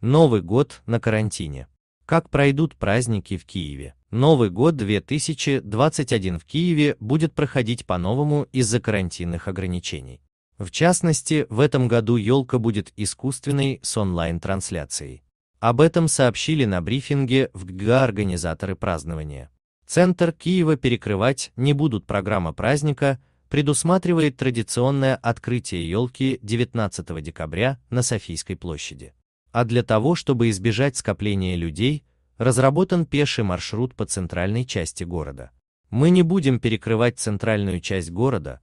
Новый год на карантине. Как пройдут праздники в Киеве? Новый год 2021 в Киеве будет проходить по-новому из-за карантинных ограничений. В частности, в этом году елка будет искусственной с онлайн-трансляцией. Об этом сообщили на брифинге в ГГА организаторы празднования. Центр Киева перекрывать не будут программа праздника, предусматривает традиционное открытие елки 19 декабря на Софийской площади а для того, чтобы избежать скопления людей, разработан пеший маршрут по центральной части города. Мы не будем перекрывать центральную часть города,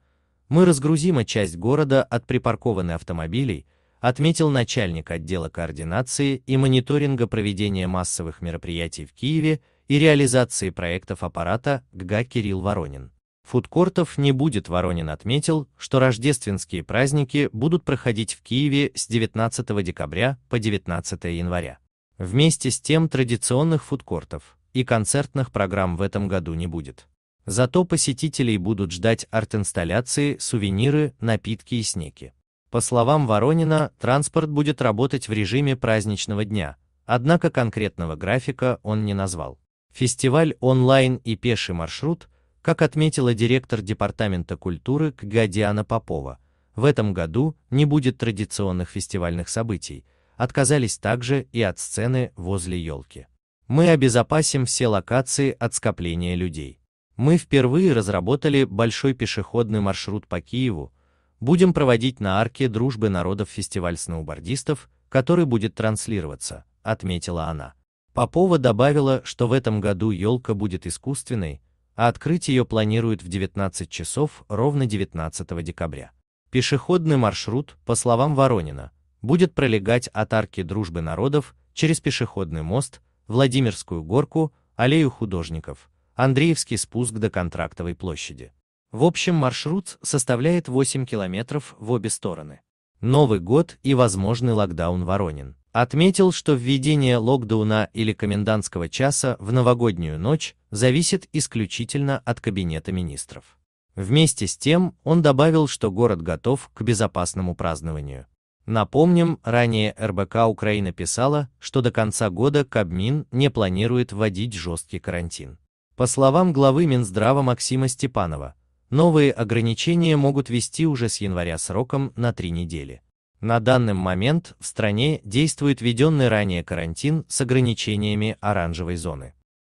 мы разгрузим часть города от припаркованных автомобилей, отметил начальник отдела координации и мониторинга проведения массовых мероприятий в Киеве и реализации проектов аппарата ГГА Кирилл Воронин. Фудкортов не будет Воронин отметил, что рождественские праздники будут проходить в Киеве с 19 декабря по 19 января. Вместе с тем традиционных фудкортов и концертных программ в этом году не будет. Зато посетителей будут ждать арт-инсталляции, сувениры, напитки и снеки. По словам Воронина, транспорт будет работать в режиме праздничного дня, однако конкретного графика он не назвал. Фестиваль онлайн и пеший маршрут – как отметила директор Департамента культуры КГА Попова, в этом году не будет традиционных фестивальных событий, отказались также и от сцены возле елки. Мы обезопасим все локации от скопления людей. Мы впервые разработали большой пешеходный маршрут по Киеву, будем проводить на арке дружбы народов фестиваль сноубордистов, который будет транслироваться, отметила она. Попова добавила, что в этом году елка будет искусственной, а открыть ее планируют в 19 часов ровно 19 декабря. Пешеходный маршрут, по словам Воронина, будет пролегать от арки Дружбы народов через пешеходный мост, Владимирскую горку, аллею художников, Андреевский спуск до Контрактовой площади. В общем, маршрут составляет 8 километров в обе стороны. Новый год и возможный локдаун Воронин. Отметил, что введение локдауна или комендантского часа в новогоднюю ночь зависит исключительно от Кабинета министров. Вместе с тем, он добавил, что город готов к безопасному празднованию. Напомним, ранее РБК Украина писала, что до конца года Кабмин не планирует вводить жесткий карантин. По словам главы Минздрава Максима Степанова, Новые ограничения могут вести уже с января сроком на три недели. На данный момент в стране действует введенный ранее карантин с ограничениями оранжевой зоны.